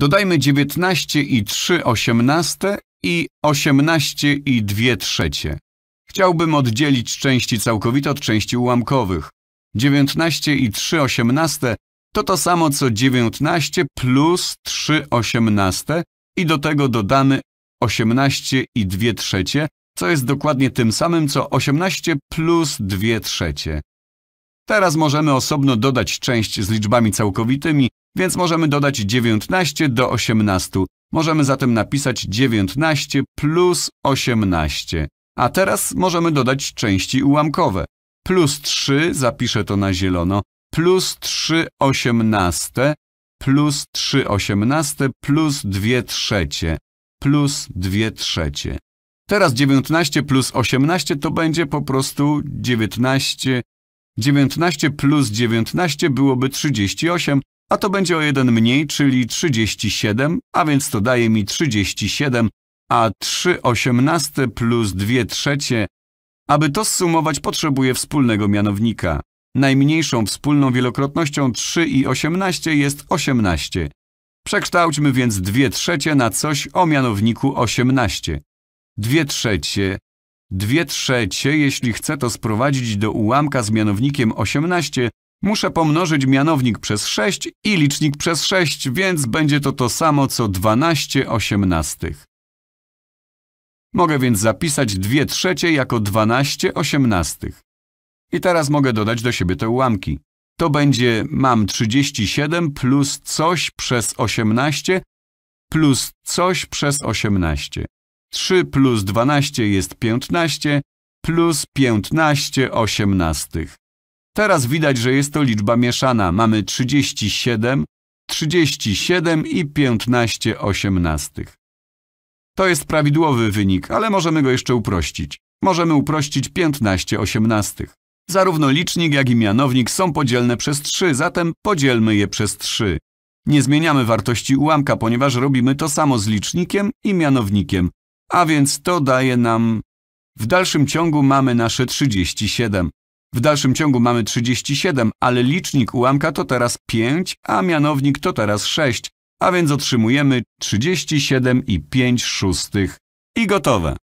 Dodajmy 19 i 3 osiemnaste i 18 i 2 trzecie. Chciałbym oddzielić części całkowite od części ułamkowych. 19 i 3 osiemnaste to to samo co 19 plus 3 osiemnaste i do tego dodamy 18 i 2 trzecie, co jest dokładnie tym samym co 18 plus 2 trzecie. Teraz możemy osobno dodać część z liczbami całkowitymi więc możemy dodać 19 do 18. Możemy zatem napisać 19 plus 18. A teraz możemy dodać części ułamkowe. Plus 3, zapiszę to na zielono, plus 3 osiemnaste, plus 3 osiemnaste, plus 2 trzecie, plus 2 trzecie. Teraz 19 plus 18 to będzie po prostu 19. 19 plus 19 byłoby 38, a to będzie o jeden mniej, czyli 37, a więc to daje mi 37, a 3 osiemnaste plus 2 trzecie. Aby to zsumować, potrzebuję wspólnego mianownika. Najmniejszą wspólną wielokrotnością 3 i 18 jest 18. Przekształćmy więc 2 trzecie na coś o mianowniku 18. 2 trzecie. 2 trzecie, jeśli chcę to sprowadzić do ułamka z mianownikiem 18, Muszę pomnożyć mianownik przez 6 i licznik przez 6, więc będzie to to samo co 12 osiemnastych. Mogę więc zapisać 2 trzecie jako 12 osiemnastych. I teraz mogę dodać do siebie te ułamki. To będzie mam 37 plus coś przez 18 plus coś przez 18. 3 plus 12 jest 15 plus 15 osiemnastych. Teraz widać, że jest to liczba mieszana. Mamy 37, 37 i 15 osiemnastych. To jest prawidłowy wynik, ale możemy go jeszcze uprościć. Możemy uprościć 15 osiemnastych. Zarówno licznik, jak i mianownik są podzielne przez 3, zatem podzielmy je przez 3. Nie zmieniamy wartości ułamka, ponieważ robimy to samo z licznikiem i mianownikiem, a więc to daje nam... W dalszym ciągu mamy nasze 37. W dalszym ciągu mamy 37, ale licznik ułamka to teraz 5, a mianownik to teraz 6, a więc otrzymujemy 37,5 szóstych. I gotowe.